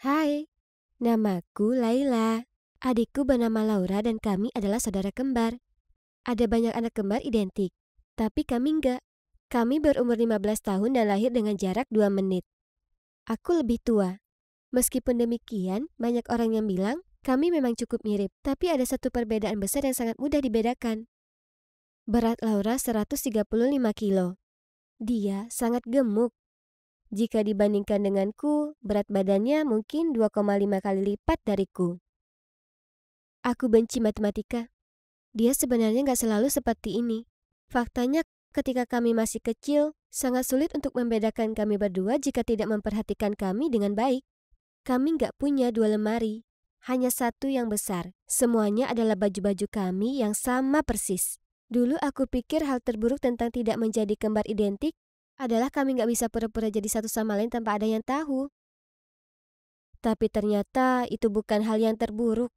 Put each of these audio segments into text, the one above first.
Hai, namaku Laila. Adikku bernama Laura dan kami adalah saudara kembar. Ada banyak anak kembar identik, tapi kami enggak. Kami berumur 15 tahun dan lahir dengan jarak 2 menit. Aku lebih tua. Meskipun demikian, banyak orang yang bilang kami memang cukup mirip, tapi ada satu perbedaan besar yang sangat mudah dibedakan. Berat Laura 135 kilo. Dia sangat gemuk jika dibandingkan denganku, berat badannya mungkin 2,5 kali lipat dariku. Aku benci matematika. Dia sebenarnya nggak selalu seperti ini. Faktanya, ketika kami masih kecil, sangat sulit untuk membedakan kami berdua jika tidak memperhatikan kami dengan baik. Kami nggak punya dua lemari, hanya satu yang besar. Semuanya adalah baju-baju kami yang sama persis. Dulu aku pikir hal terburuk tentang tidak menjadi kembar identik adalah kami nggak bisa pura-pura jadi satu sama lain tanpa ada yang tahu. Tapi ternyata itu bukan hal yang terburuk.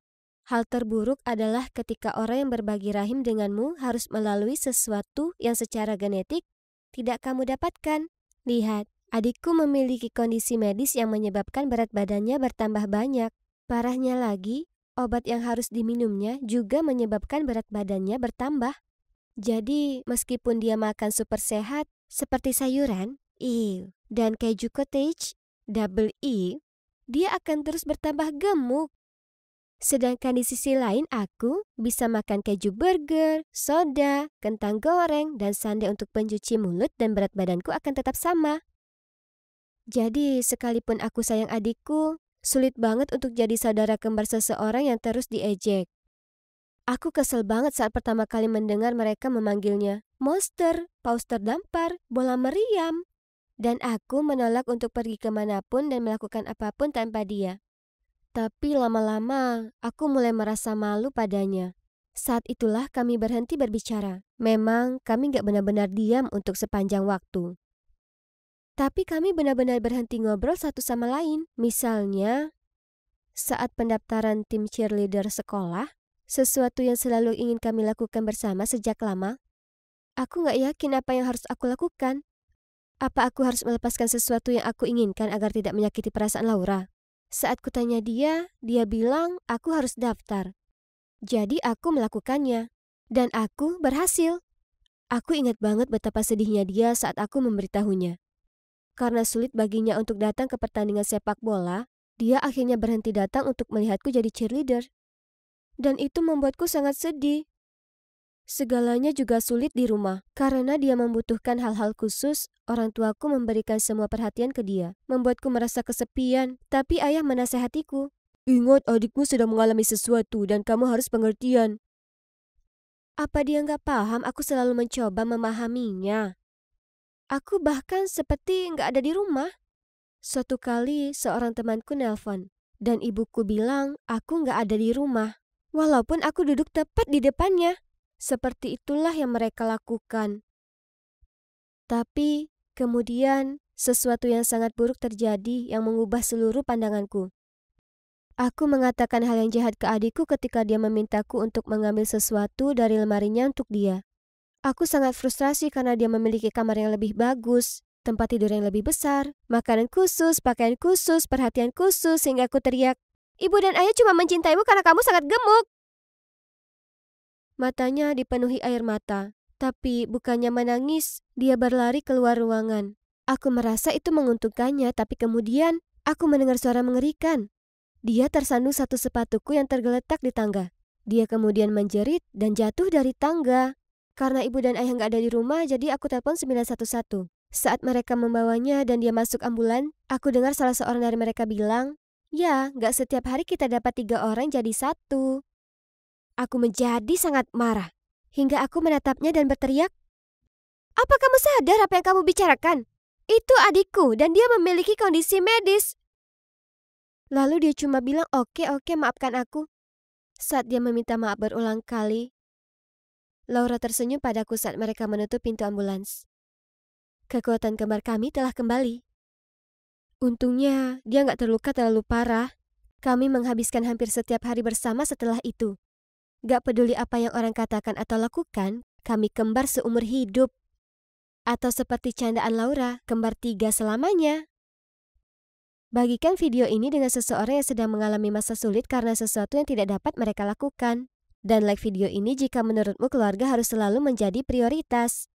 Hal terburuk adalah ketika orang yang berbagi rahim denganmu harus melalui sesuatu yang secara genetik tidak kamu dapatkan. Lihat, adikku memiliki kondisi medis yang menyebabkan berat badannya bertambah banyak. Parahnya lagi, obat yang harus diminumnya juga menyebabkan berat badannya bertambah. Jadi, meskipun dia makan super sehat, seperti sayuran, i, dan keju cottage, double i, e, dia akan terus bertambah gemuk. Sedangkan di sisi lain aku bisa makan keju burger, soda, kentang goreng, dan sandai untuk pencuci mulut dan berat badanku akan tetap sama. Jadi sekalipun aku sayang adikku, sulit banget untuk jadi saudara kembar seseorang yang terus diejek. Aku kesel banget saat pertama kali mendengar mereka memanggilnya monster, paus terdampar, bola meriam. Dan aku menolak untuk pergi kemanapun dan melakukan apapun tanpa dia. Tapi lama-lama aku mulai merasa malu padanya. Saat itulah kami berhenti berbicara. Memang kami gak benar-benar diam untuk sepanjang waktu. Tapi kami benar-benar berhenti ngobrol satu sama lain. Misalnya, saat pendaftaran tim cheerleader sekolah, sesuatu yang selalu ingin kami lakukan bersama sejak lama. Aku nggak yakin apa yang harus aku lakukan. Apa aku harus melepaskan sesuatu yang aku inginkan agar tidak menyakiti perasaan Laura? Saat kutanya dia, dia bilang aku harus daftar. Jadi aku melakukannya. Dan aku berhasil. Aku ingat banget betapa sedihnya dia saat aku memberitahunya. Karena sulit baginya untuk datang ke pertandingan sepak bola, dia akhirnya berhenti datang untuk melihatku jadi cheerleader dan itu membuatku sangat sedih. Segalanya juga sulit di rumah, karena dia membutuhkan hal-hal khusus, orang tuaku memberikan semua perhatian ke dia, membuatku merasa kesepian, tapi ayah menasehatiku. Ingat adikmu sudah mengalami sesuatu dan kamu harus pengertian. Apa dia nggak paham aku selalu mencoba memahaminya? Aku bahkan seperti nggak ada di rumah. Suatu kali seorang temanku nelpon, dan ibuku bilang aku nggak ada di rumah walaupun aku duduk tepat di depannya. Seperti itulah yang mereka lakukan. Tapi kemudian sesuatu yang sangat buruk terjadi yang mengubah seluruh pandanganku. Aku mengatakan hal yang jahat ke adikku ketika dia memintaku untuk mengambil sesuatu dari lemarinya untuk dia. Aku sangat frustrasi karena dia memiliki kamar yang lebih bagus, tempat tidur yang lebih besar, makanan khusus, pakaian khusus, perhatian khusus, sehingga aku teriak, Ibu dan ayah cuma mencintaimu karena kamu sangat gemuk. Matanya dipenuhi air mata, tapi bukannya menangis, dia berlari keluar ruangan. Aku merasa itu menguntungkannya, tapi kemudian aku mendengar suara mengerikan. Dia tersandung satu sepatuku yang tergeletak di tangga. Dia kemudian menjerit dan jatuh dari tangga. Karena ibu dan ayah nggak ada di rumah, jadi aku telepon 911. Saat mereka membawanya dan dia masuk ambulan, aku dengar salah seorang dari mereka bilang, Ya, nggak setiap hari kita dapat tiga orang jadi satu. Aku menjadi sangat marah, hingga aku menatapnya dan berteriak, Apa kamu sadar apa yang kamu bicarakan? Itu adikku dan dia memiliki kondisi medis. Lalu dia cuma bilang, oke okay, oke okay, maafkan aku. Saat dia meminta maaf berulang kali, Laura tersenyum padaku saat mereka menutup pintu ambulans. Kekuatan kembar kami telah kembali. Untungnya, dia nggak terluka terlalu parah. Kami menghabiskan hampir setiap hari bersama setelah itu. Gak peduli apa yang orang katakan atau lakukan, kami kembar seumur hidup. Atau seperti candaan Laura, kembar tiga selamanya. Bagikan video ini dengan seseorang yang sedang mengalami masa sulit karena sesuatu yang tidak dapat mereka lakukan. Dan like video ini jika menurutmu keluarga harus selalu menjadi prioritas.